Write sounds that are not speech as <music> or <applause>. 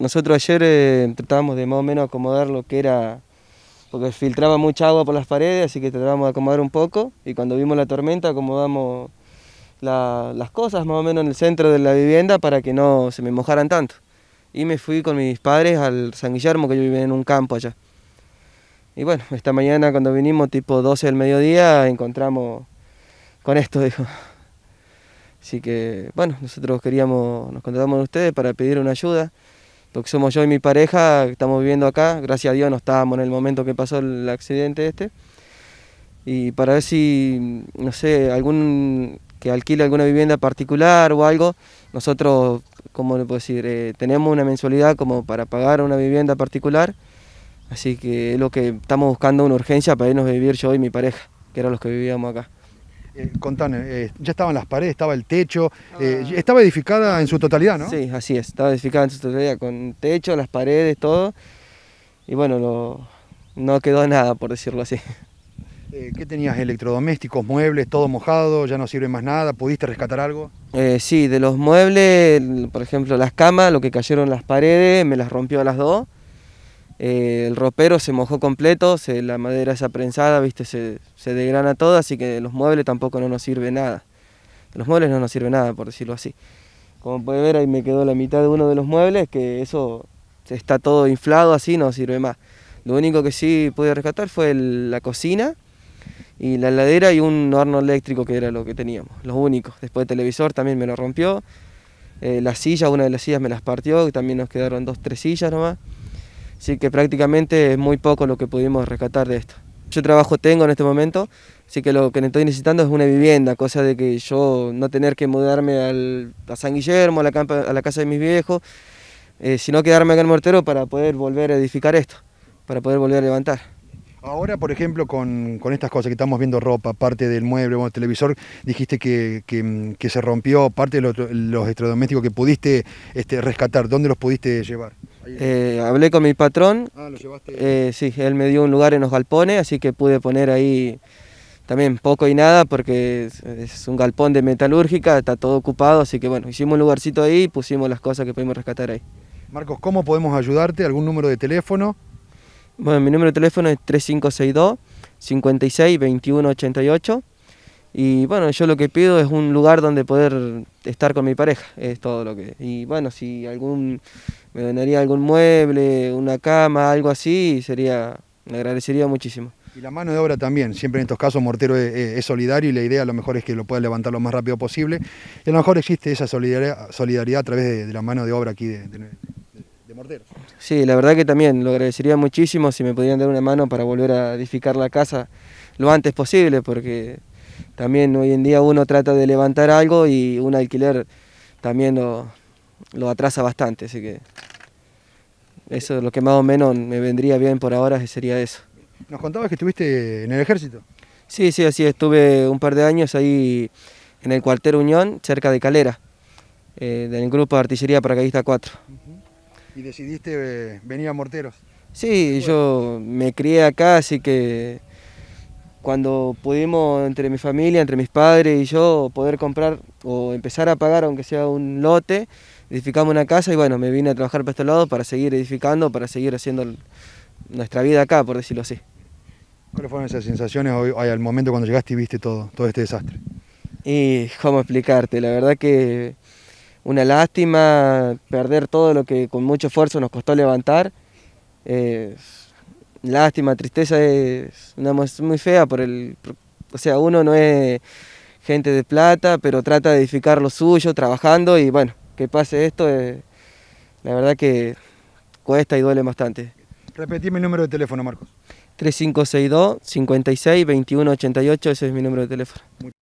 Nosotros ayer eh, tratábamos de más o menos acomodar lo que era, porque filtraba mucha agua por las paredes, así que tratábamos de acomodar un poco y cuando vimos la tormenta acomodamos las cosas más o menos en el centro de la vivienda para que no se me mojaran tanto. Y me fui con mis padres al San Guillermo, que yo vivía en un campo allá. Y bueno, esta mañana cuando vinimos, tipo 12 del mediodía, encontramos con esto, <laughs> dijo. Así que, bueno, nosotros queríamos, nos contactamos a ustedes para pedir una ayuda lo somos yo y mi pareja, estamos viviendo acá, gracias a Dios no estábamos en el momento que pasó el accidente este. Y para ver si, no sé, algún que alquile alguna vivienda particular o algo, nosotros, como le puedo decir, eh, tenemos una mensualidad como para pagar una vivienda particular, así que es lo que estamos buscando una urgencia para irnos a vivir yo y mi pareja, que eran los que vivíamos acá. Eh, contame, eh, ya estaban las paredes, estaba el techo, eh, estaba edificada en su totalidad, ¿no? Sí, así es, estaba edificada en su totalidad, con techo, las paredes, todo. Y bueno, no quedó nada, por decirlo así. Eh, ¿Qué tenías? ¿Electrodomésticos, muebles, todo mojado? ¿Ya no sirve más nada? ¿Pudiste rescatar algo? sí, de los muebles, por ejemplo, las camas, lo que cayeron las paredes, me las rompió a las dos. Eh, el ropero se mojó completo, la madera esa prensada, viste, se, se degrana toda, así que los muebles tampoco no nos sirve nada. Los muebles no nos sirve nada, por decirlo así. Como puede ver, ahí me quedó la mitad de uno de los muebles, que eso está todo inflado así, no sirve más. Lo único que sí pude rescatar fue la cocina y la heladera y un horno eléctrico que era lo que teníamos, los únicos. Después el televisor también me lo rompió, eh, la silla, una de las sillas me las partió, y también nos quedaron dos, tres sillas nomás. Así que prácticamente es muy poco lo que pudimos rescatar de esto. Yo trabajo tengo en este momento, así que lo que estoy necesitando es una vivienda, cosa de que yo no tener que mudarme al, a San Guillermo, a la, a la casa de mis viejos, eh, sino quedarme acá en Mortero para poder volver a edificar esto, para poder volver a levantar. Ahora, por ejemplo, con, estas cosas que estamos viendo, ropa, parte del mueble, bueno, el televisor, dijiste que, se rompió parte de los, los electrodomésticos que pudiste este, rescatar, ¿dónde los pudiste llevar? Eh, hablé con mi patrón. Ah, eh, sí, él me dio un lugar en los galpones, así que pude poner ahí también poco y nada, porque es, un galpón de metalúrgica, está todo ocupado, así que bueno, hicimos un lugarcito ahí y pusimos las cosas que pudimos rescatar ahí. Marcos, ¿cómo podemos ayudarte? ¿Algún número de teléfono? Bueno, mi número de teléfono es 3562 56 y bueno, yo lo que pido es un lugar donde poder estar con mi pareja, es todo lo que... Y bueno, si algún me donaría algún mueble, una cama, algo así, sería me agradecería muchísimo. Y la mano de obra también, siempre en estos casos Mortero es, solidario y la idea a lo mejor es que lo pueda levantar lo más rápido posible. Y a lo mejor existe esa solidaridad, solidaridad a través de, la mano de obra aquí de, de, Mortero. Sí, la verdad que también lo agradecería muchísimo si me pudieran dar una mano para volver a edificar la casa lo antes posible, porque también hoy en día uno trata de levantar algo y un alquiler también lo, lo atrasa bastante, así que eso es lo que más o menos me vendría bien por ahora, sería eso. Nos contabas que estuviste en el ejército. Sí, sí, así estuve un par de años ahí en el cuartel Unión, cerca de Calera, eh, del grupo de artillería paracaidista 4. ¿Y decidiste eh, venir a Morteros? Sí, yo me crié acá, así que cuando pudimos entre mi familia, entre mis padres y yo, poder comprar o empezar a pagar, aunque sea un lote, edificamos una casa y bueno, me vine a trabajar para este lado para seguir edificando, para seguir haciendo nuestra vida acá, por decirlo así. ¿Cuáles fueron esas sensaciones hoy, al momento cuando llegaste y viste todo, todo este desastre? Y cómo explicarte, la verdad que una lástima perder todo lo que con mucho esfuerzo nos costó levantar. Eh, lástima, tristeza es una muy fea por el... o sea, uno no es gente de plata, pero trata de edificar lo suyo, trabajando y bueno, que pase esto, eh, la verdad que cuesta y duele bastante. Repetí mi número de teléfono, Marcos. 3562 56 21 88, ese es mi número de teléfono.